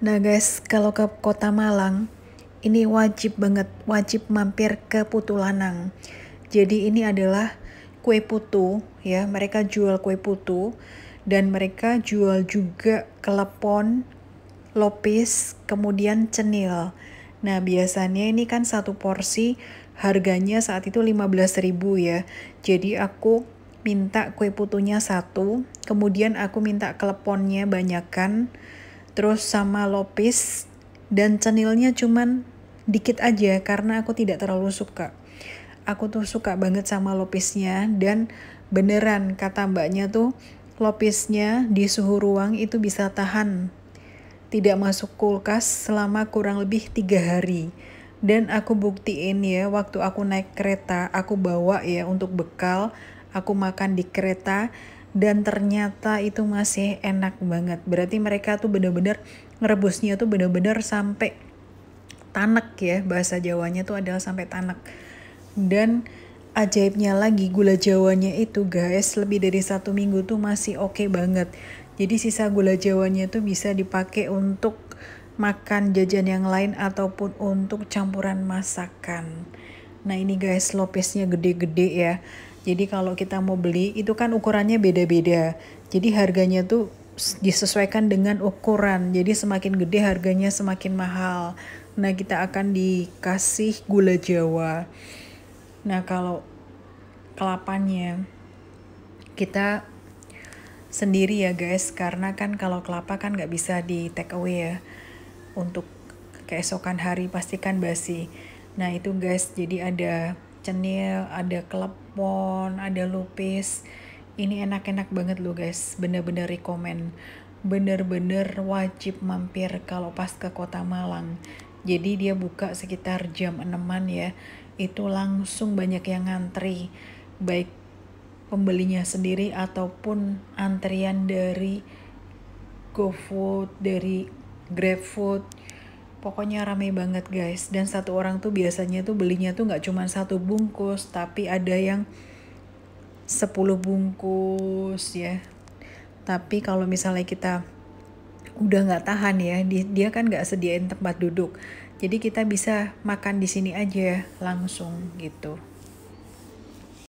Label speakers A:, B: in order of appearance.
A: Nah guys, kalau ke kota Malang, ini wajib banget, wajib mampir ke Putu Lanang. Jadi ini adalah kue putu, ya. Mereka jual kue putu dan mereka jual juga kelepon, lopis, kemudian cenil. Nah, biasanya ini kan satu porsi harganya saat itu 15.000 ya. Jadi aku minta kue putunya satu, kemudian aku minta keleponnya banyakkan terus sama lopis dan cenilnya cuman dikit aja karena aku tidak terlalu suka aku tuh suka banget sama lopisnya dan beneran kata mbaknya tuh lopisnya di suhu ruang itu bisa tahan tidak masuk kulkas selama kurang lebih tiga hari dan aku buktiin ya waktu aku naik kereta aku bawa ya untuk bekal aku makan di kereta dan ternyata itu masih enak banget. Berarti mereka tuh bener-bener ngerebusnya tuh bener-bener sampai tanak ya bahasa Jawanya tuh adalah sampai tanak. Dan ajaibnya lagi gula jawanya itu guys lebih dari satu minggu tuh masih oke okay banget. Jadi sisa gula jawanya tuh bisa dipakai untuk makan jajan yang lain ataupun untuk campuran masakan. Nah ini guys lopesnya gede-gede ya jadi kalau kita mau beli itu kan ukurannya beda-beda. Jadi harganya tuh disesuaikan dengan ukuran. Jadi semakin gede harganya semakin mahal. Nah, kita akan dikasih gula Jawa. Nah, kalau kelapanya kita sendiri ya guys karena kan kalau kelapa kan nggak bisa di take away ya untuk keesokan hari pastikan basi nah itu guys jadi ada cenil, ada klepon, ada lupis. Ini enak-enak banget loh guys, bener-bener rekomen. Bener-bener wajib mampir kalau pas ke kota Malang. Jadi dia buka sekitar jam 6 ya. Itu langsung banyak yang ngantri. Baik pembelinya sendiri ataupun antrian dari GoFood, dari GrabFood, Pokoknya rame banget guys. Dan satu orang tuh biasanya tuh belinya tuh nggak cuma satu bungkus, tapi ada yang 10 bungkus ya. Tapi kalau misalnya kita udah nggak tahan ya, dia, kan nggak sediain tempat duduk. Jadi kita bisa makan di sini aja langsung gitu.